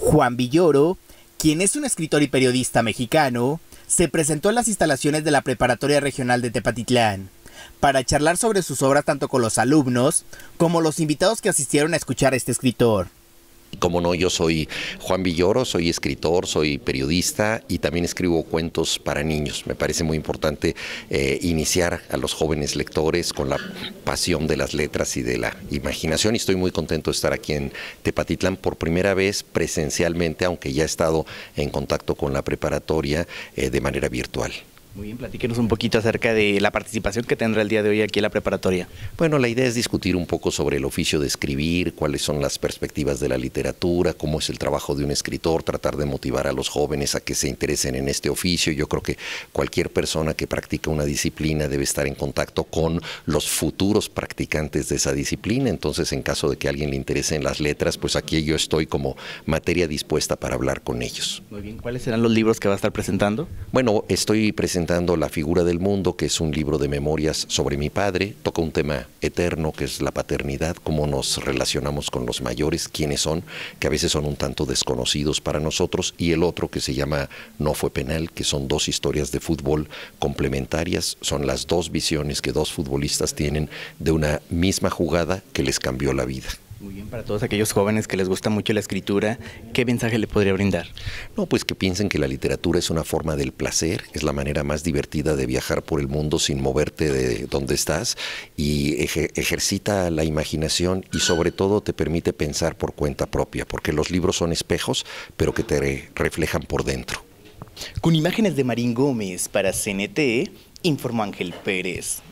Juan Villoro, quien es un escritor y periodista mexicano, se presentó en las instalaciones de la Preparatoria Regional de Tepatitlán para charlar sobre sus obras tanto con los alumnos como los invitados que asistieron a escuchar a este escritor. Como no, yo soy Juan Villoro, soy escritor, soy periodista y también escribo cuentos para niños. Me parece muy importante eh, iniciar a los jóvenes lectores con la pasión de las letras y de la imaginación. Y estoy muy contento de estar aquí en Tepatitlán por primera vez presencialmente, aunque ya he estado en contacto con la preparatoria eh, de manera virtual. Muy bien, platíquenos un poquito acerca de la participación que tendrá el día de hoy aquí en la preparatoria. Bueno, la idea es discutir un poco sobre el oficio de escribir, cuáles son las perspectivas de la literatura, cómo es el trabajo de un escritor, tratar de motivar a los jóvenes a que se interesen en este oficio. Yo creo que cualquier persona que practica una disciplina debe estar en contacto con los futuros practicantes de esa disciplina. Entonces, en caso de que a alguien le interese en las letras, pues aquí yo estoy como materia dispuesta para hablar con ellos. Muy bien, ¿cuáles serán los libros que va a estar presentando? Bueno, estoy presentando la figura del mundo, que es un libro de memorias sobre mi padre. Toca un tema eterno, que es la paternidad, cómo nos relacionamos con los mayores, quiénes son, que a veces son un tanto desconocidos para nosotros, y el otro que se llama No fue penal, que son dos historias de fútbol complementarias, son las dos visiones que dos futbolistas tienen de una misma jugada que les cambió la vida. Muy bien, para todos aquellos jóvenes que les gusta mucho la escritura, ¿qué mensaje le podría brindar? No, pues que piensen que la literatura es una forma del placer, es la manera más divertida de viajar por el mundo sin moverte de donde estás y ejercita la imaginación y sobre todo te permite pensar por cuenta propia, porque los libros son espejos, pero que te reflejan por dentro. Con imágenes de Marín Gómez para CNT, informó Ángel Pérez.